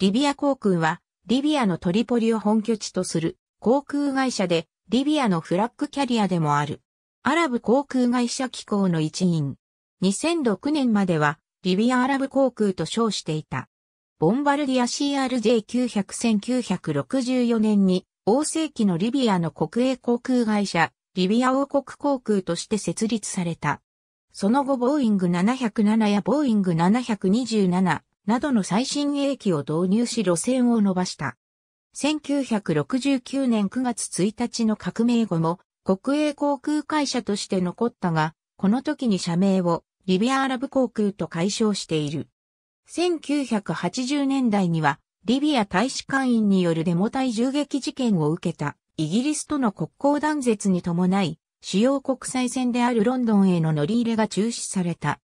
リビア航空は、リビアのトリポリを本拠地とする航空会社で、リビアのフラッグキャリアでもある。アラブ航空会社機構の一員。2006年までは、リビアアラブ航空と称していた。ボンバルディア CRJ900-1964 年に、王世紀のリビアの国営航空会社、リビア王国航空として設立された。その後ボーイング707やボーイング727、などの最新鋭機を導入し路線を伸ばした。1969年9月1日の革命後も国営航空会社として残ったが、この時に社名をリビアアラブ航空と解消している。1980年代にはリビア大使館員によるデモ隊銃撃事件を受けたイギリスとの国交断絶に伴い、主要国際線であるロンドンへの乗り入れが中止された。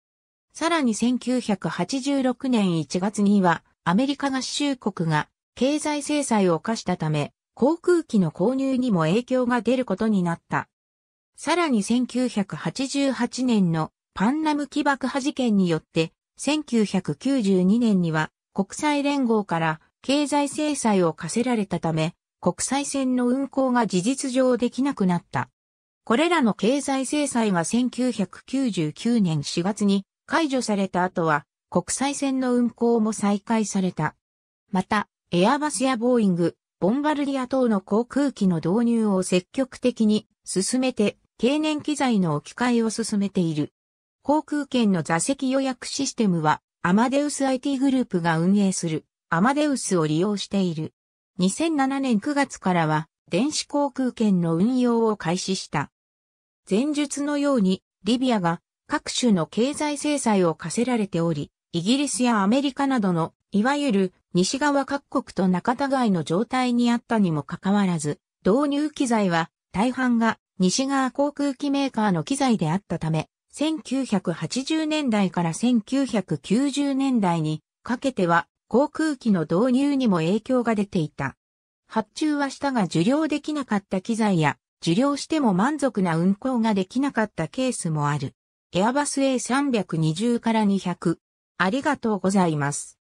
さらに1986年1月には、アメリカ合衆国が経済制裁を課したため、航空機の購入にも影響が出ることになった。さらに1988年のパンナム起爆破事件によって、1992年には国際連合から経済制裁を課せられたため、国際線の運航が事実上できなくなった。これらの経済制裁が1999年4月に解除された後は、国際線の運航も再開された。また、エアバスやボーイング、ボンバルディア等の航空機の導入を積極的に進めて、経年機材の置き換えを進めている。航空券の座席予約システムは、アマデウス IT グループが運営する、アマデウスを利用している。2007年9月からは、電子航空券の運用を開始した。前述のように、リビアが各種の経済制裁を課せられており、イギリスやアメリカなどの、いわゆる西側各国と仲違いの状態にあったにもかかわらず、導入機材は大半が西側航空機メーカーの機材であったため、1980年代から1990年代にかけては航空機の導入にも影響が出ていた。発注はしたが受領できなかった機材や、受領しても満足な運航ができなかったケースもある。エアバス A320 から200。ありがとうございます。